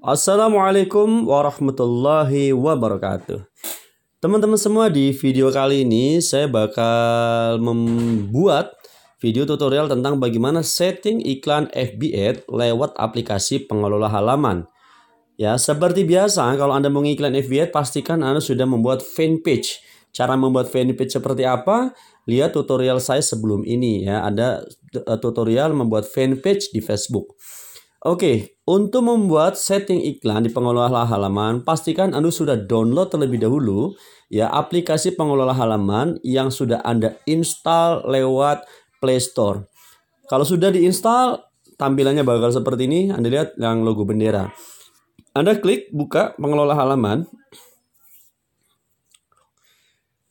Assalamualaikum warahmatullahi wabarakatuh. Teman-teman semua di video kali ini saya bakal membuat video tutorial tentang bagaimana setting iklan FB Ad lewat aplikasi pengelola halaman. Ya, seperti biasa kalau Anda mau iklan FB Ad pastikan Anda sudah membuat fanpage. Cara membuat fanpage seperti apa? Lihat tutorial saya sebelum ini ya. Ada eh, tutorial membuat fanpage di Facebook. Oke, untuk membuat setting iklan di pengelola halaman, pastikan Anda sudah download terlebih dahulu ya aplikasi pengelola halaman yang sudah Anda install lewat Play Store. Kalau sudah diinstal, tampilannya bakal seperti ini. Anda lihat yang logo bendera. Anda klik buka pengelola halaman.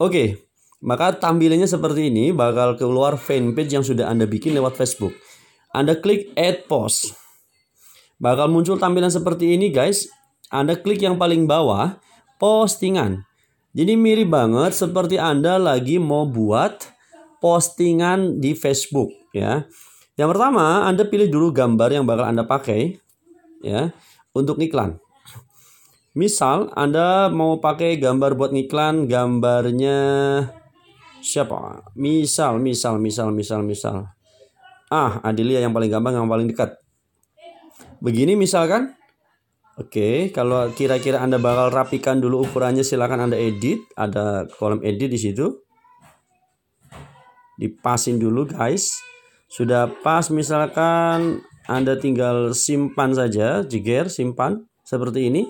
Oke, maka tampilannya seperti ini bakal keluar fanpage yang sudah Anda bikin lewat Facebook. Anda klik add post. Bakal muncul tampilan seperti ini guys. Anda klik yang paling bawah, postingan. Jadi mirip banget seperti Anda lagi mau buat postingan di Facebook ya. Yang pertama, Anda pilih dulu gambar yang bakal Anda pakai ya untuk iklan. Misal Anda mau pakai gambar buat iklan, gambarnya siapa? Misal, misal, misal, misal, misal. Ah, Adelia yang paling gampang, yang paling dekat. Begini misalkan. Oke, kalau kira-kira Anda bakal rapikan dulu ukurannya silakan Anda edit, ada kolom edit di situ. Dipasin dulu guys. Sudah pas misalkan Anda tinggal simpan saja, jeger simpan seperti ini.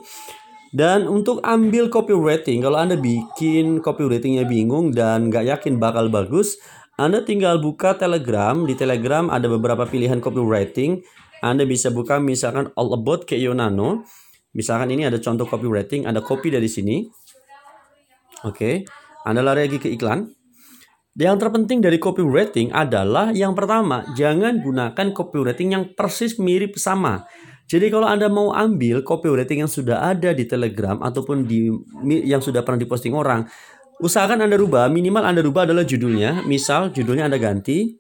Dan untuk ambil copywriting, kalau Anda bikin copywritingnya bingung dan nggak yakin bakal bagus, Anda tinggal buka Telegram. Di Telegram ada beberapa pilihan copywriting. Anda bisa buka misalkan all about Keionano. Misalkan ini ada contoh copywriting, ada copy dari sini. Oke, okay. Anda lari lagi ke iklan. Yang terpenting dari copywriting adalah yang pertama, jangan gunakan copywriting yang persis mirip sama. Jadi kalau Anda mau ambil copywriting yang sudah ada di Telegram ataupun di yang sudah pernah diposting orang, usahakan Anda rubah, minimal Anda rubah adalah judulnya. Misal judulnya Anda ganti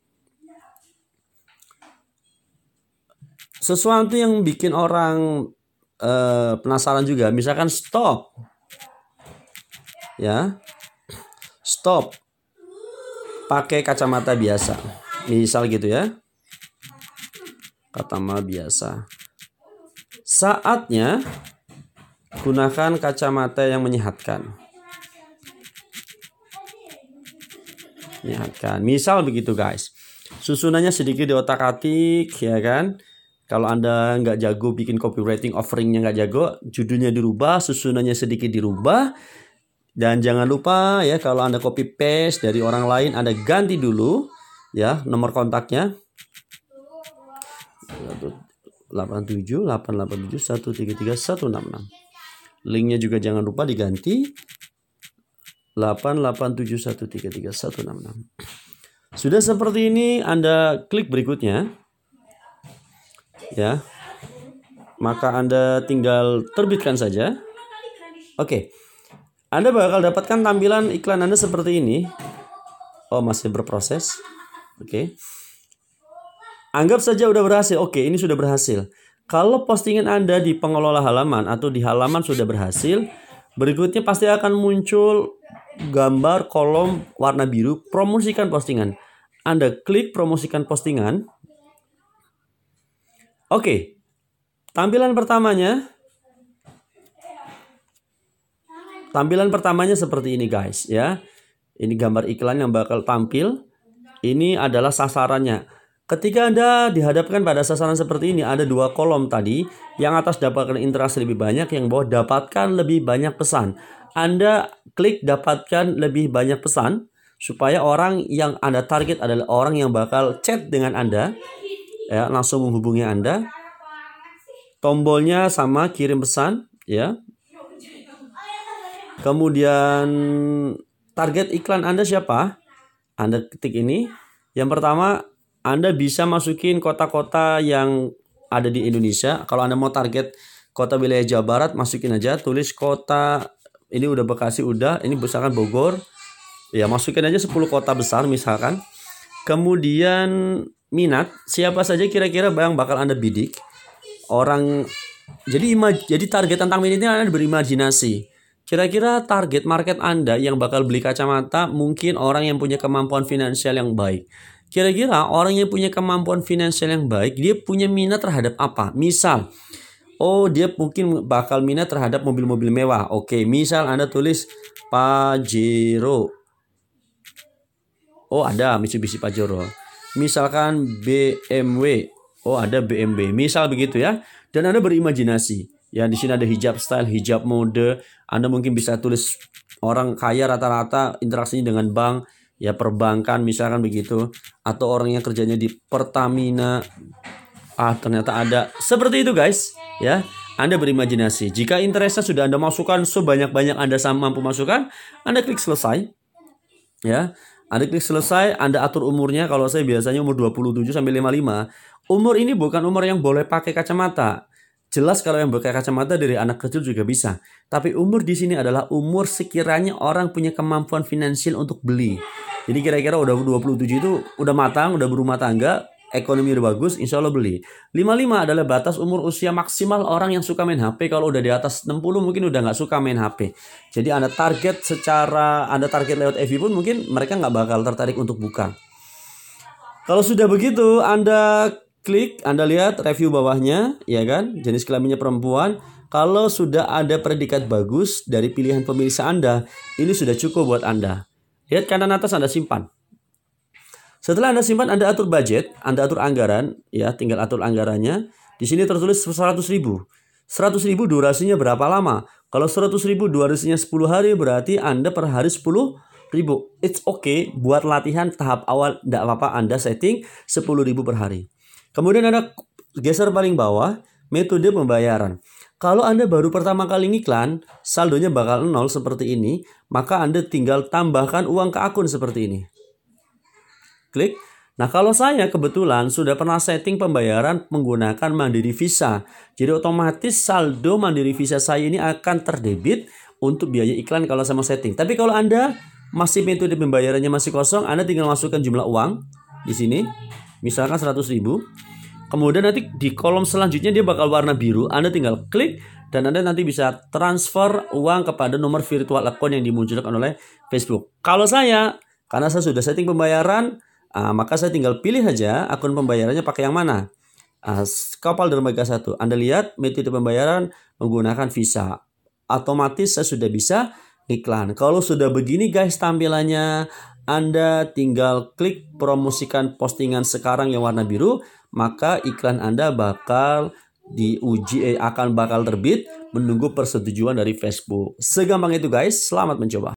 sesuatu yang bikin orang uh, penasaran juga. Misalkan stop. Ya. Stop. Pakai kacamata biasa. Misal gitu ya. Kacamata biasa. Saatnya gunakan kacamata yang menyehatkan. Menyehatkan. Misal begitu guys. Susunannya sedikit di otak atik ya kan kalau Anda nggak jago bikin copywriting offeringnya nggak jago, judulnya dirubah, susunannya sedikit dirubah. Dan jangan lupa ya kalau Anda copy paste dari orang lain Anda ganti dulu ya nomor kontaknya 87 887 133 166. Linknya juga jangan lupa diganti 887 Sudah seperti ini Anda klik berikutnya ya maka Anda tinggal terbitkan saja. Oke. Anda bakal dapatkan tampilan iklan Anda seperti ini. Oh, masih berproses. Oke. Anggap saja udah berhasil. Oke, ini sudah berhasil. Kalau postingan Anda di pengelola halaman atau di halaman sudah berhasil, berikutnya pasti akan muncul gambar kolom warna biru promosikan postingan. Anda klik promosikan postingan. Oke. Tampilan pertamanya Tampilan pertamanya seperti ini guys ya. Ini gambar iklan yang bakal tampil. Ini adalah sasarannya. Ketika Anda dihadapkan pada sasaran seperti ini, ada dua kolom tadi. Yang atas dapatkan interaksi lebih banyak, yang bawah dapatkan lebih banyak pesan. Anda klik dapatkan lebih banyak pesan supaya orang yang Anda target adalah orang yang bakal chat dengan Anda ya langsung menghubungi Anda. Tombolnya sama kirim pesan ya. Kemudian target iklan Anda siapa? Anda ketik ini. Yang pertama, Anda bisa masukin kota-kota yang ada di Indonesia. Kalau Anda mau target kota wilayah Jawa Barat, masukin aja tulis kota ini udah Bekasi udah, ini misalkan Bogor. Ya, masukin aja 10 kota besar misalkan. Kemudian minat siapa saja kira-kira bang bakal anda bidik orang jadi imaj jadi target tentang minatnya anda berimajinasi kira-kira target market anda yang bakal beli kacamata mungkin orang yang punya kemampuan finansial yang baik kira-kira orang yang punya kemampuan finansial yang baik dia punya minat terhadap apa misal Oh, dia mungkin bakal minat terhadap mobil-mobil mewah. Oke, misal Anda tulis Pajero. Oh, ada Mitsubishi Pajero misalkan BMW oh ada BMW misal begitu ya dan anda berimajinasi ya di sini ada hijab style hijab mode anda mungkin bisa tulis orang kaya rata-rata interaksinya dengan bank ya perbankan misalkan begitu atau orang yang kerjanya di Pertamina ah ternyata ada seperti itu guys ya anda berimajinasi jika interestnya sudah Anda masukkan sebanyak-banyak Anda mampu masukkan Anda klik selesai ya anda klik selesai, Anda atur umurnya. Kalau saya biasanya umur 27 sampai 55. Umur ini bukan umur yang boleh pakai kacamata. Jelas kalau yang pakai kacamata dari anak kecil juga bisa. Tapi umur di sini adalah umur sekiranya orang punya kemampuan finansial untuk beli. Jadi kira-kira udah 27 itu udah matang, udah berumah tangga, ekonomi udah bagus, insya Allah beli. 55 adalah batas umur usia maksimal orang yang suka main HP. Kalau udah di atas 60 mungkin udah nggak suka main HP. Jadi Anda target secara, Anda target lewat FB pun mungkin mereka nggak bakal tertarik untuk buka. Kalau sudah begitu, Anda klik, Anda lihat review bawahnya, ya kan? Jenis kelaminnya perempuan. Kalau sudah ada predikat bagus dari pilihan pemirsa Anda, ini sudah cukup buat Anda. Lihat kanan atas Anda simpan. Setelah Anda simpan, Anda atur budget, Anda atur anggaran, ya, tinggal atur anggarannya. Di sini tertulis 100 ribu. 100 ribu durasinya berapa lama? Kalau 100 ribu durasinya 10 hari, berarti Anda per hari 10 ribu. It's okay buat latihan tahap awal, tidak apa-apa Anda setting 10 ribu per hari. Kemudian Anda geser paling bawah, metode pembayaran. Kalau Anda baru pertama kali ngiklan, saldonya bakal nol seperti ini, maka Anda tinggal tambahkan uang ke akun seperti ini. Klik. Nah, kalau saya kebetulan sudah pernah setting pembayaran menggunakan Mandiri Visa. Jadi otomatis saldo Mandiri Visa saya ini akan terdebit untuk biaya iklan kalau saya mau setting. Tapi kalau Anda masih metode pembayarannya masih kosong, Anda tinggal masukkan jumlah uang di sini. Misalkan 100.000. Kemudian nanti di kolom selanjutnya dia bakal warna biru. Anda tinggal klik dan Anda nanti bisa transfer uang kepada nomor virtual account yang dimunculkan oleh Facebook. Kalau saya, karena saya sudah setting pembayaran, Uh, maka saya tinggal pilih saja akun pembayarannya pakai yang mana. Uh, kapal dermaga satu. Anda lihat metode pembayaran menggunakan Visa. Otomatis saya sudah bisa iklan. Kalau sudah begini guys tampilannya, Anda tinggal klik promosikan postingan sekarang yang warna biru, maka iklan Anda bakal diuji eh, akan bakal terbit menunggu persetujuan dari Facebook. Segampang itu guys, selamat mencoba.